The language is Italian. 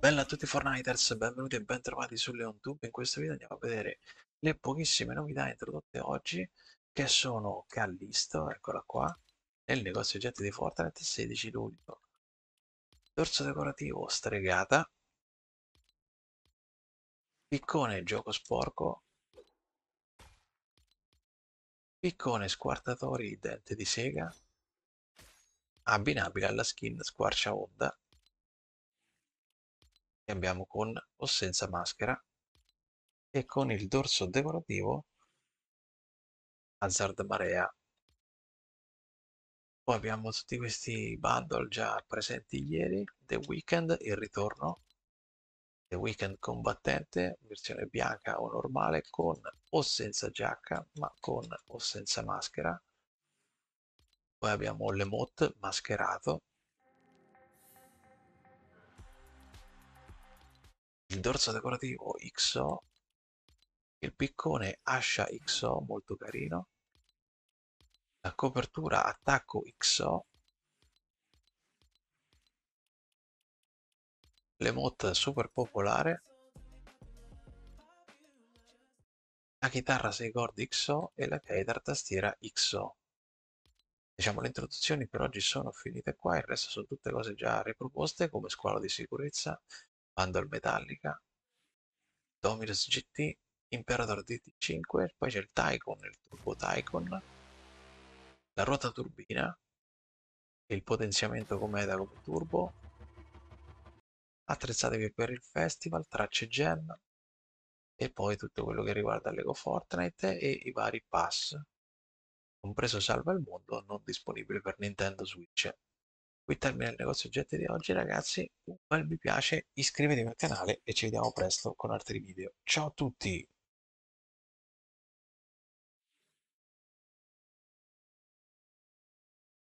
Bella a tutti Fortniters, benvenuti e bentrovati su LeonTube. In questo video andiamo a vedere le pochissime novità introdotte oggi che sono Callisto, eccola qua, nel negozio oggetti di Fortnite 16 luglio. Dorso decorativo, stregata. Piccone, gioco sporco. Piccone, squartatori, dente di sega. Abbinabile alla skin squarcia onda cambiamo con o senza maschera e con il dorso decorativo Hazard Marea. Poi abbiamo tutti questi bundle già presenti ieri, The Weekend, il ritorno, The Weekend combattente, versione bianca o normale, con o senza giacca, ma con o senza maschera. Poi abbiamo l'emote mascherato, il dorso decorativo XO, il piccone ascia XO, molto carino, la copertura attacco XO, l'emote super popolare, la chitarra 6 cordi XO e la chitarra tastiera XO. Diciamo le introduzioni per oggi sono finite qua, il resto sono tutte cose già riproposte come squalo di sicurezza, Vandal Metallica, Dominus GT, Imperator DT5, poi c'è il Tycoon, il Turbo Tycoon, la ruota turbina, il potenziamento cometa come turbo, attrezzatevi per il festival, tracce gem e poi tutto quello che riguarda l'Ego Fortnite e i vari pass, compreso Salva il Mondo non disponibile per Nintendo Switch qui termina il negozio oggetti di oggi ragazzi un bel mi piace iscrivetevi al canale e ci vediamo presto con altri video ciao a tutti